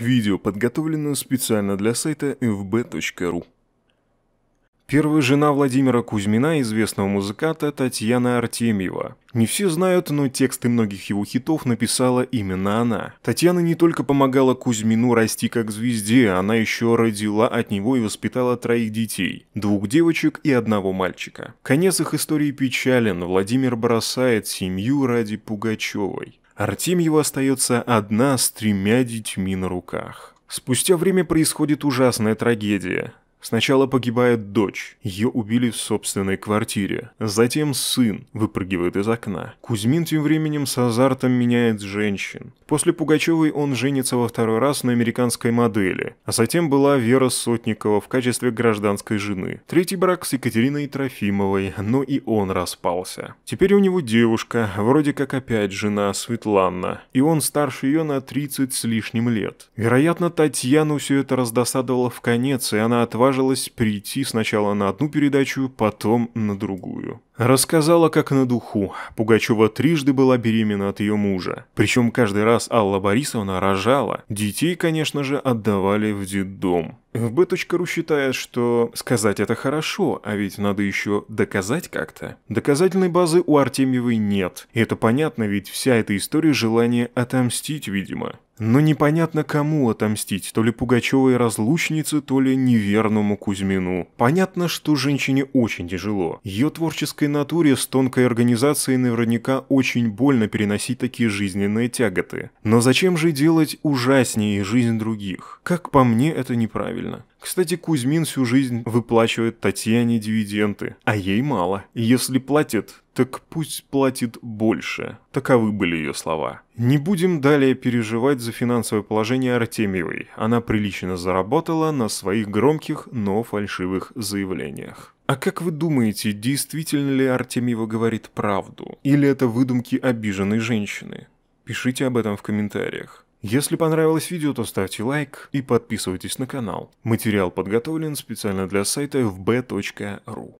Видео подготовлено специально для сайта fb.ru. Первая жена Владимира Кузьмина, известного музыканта Татьяна Артемьева. Не все знают, но тексты многих его хитов написала именно она. Татьяна не только помогала Кузьмину расти как звезде, она еще родила от него и воспитала троих детей. Двух девочек и одного мальчика. Конец их истории печален, Владимир бросает семью ради Пугачевой. Артемьеву остается одна с тремя детьми на руках. Спустя время происходит ужасная трагедия. Сначала погибает дочь, ее убили в собственной квартире. Затем сын выпрыгивает из окна. Кузьмин тем временем с азартом меняет женщин. После Пугачевой он женится во второй раз на американской модели, а затем была Вера Сотникова в качестве гражданской жены. Третий брак с Екатериной Трофимовой, но и он распался. Теперь у него девушка, вроде как опять жена Светлана, и он старше ее на 30 с лишним лет. Вероятно, Татьяну все это раздосадовало в конец, и она отважно отважилась прийти сначала на одну передачу, потом на другую. Рассказала как на духу. Пугачева трижды была беременна от ее мужа. Причем каждый раз Алла Борисовна рожала. Детей, конечно же, отдавали в детдом. В b.ru считает, что сказать это хорошо, а ведь надо еще доказать как-то. Доказательной базы у Артемьевой нет. И это понятно, ведь вся эта история желание отомстить, видимо. Но непонятно кому отомстить, то ли Пугачевой разлучнице, то ли неверному Кузьмину. Понятно, что женщине очень тяжело. Ее творческое натуре с тонкой организацией наверняка очень больно переносить такие жизненные тяготы. Но зачем же делать ужаснее жизнь других? Как по мне, это неправильно. Кстати, Кузьмин всю жизнь выплачивает Татьяне дивиденды, а ей мало. Если платит, так пусть платит больше. Таковы были ее слова. Не будем далее переживать за финансовое положение Артемьевой. Она прилично заработала на своих громких, но фальшивых заявлениях. А как вы думаете, действительно ли Артемьева говорит правду? Или это выдумки обиженной женщины? Пишите об этом в комментариях. Если понравилось видео, то ставьте лайк и подписывайтесь на канал. Материал подготовлен специально для сайта vb.ru.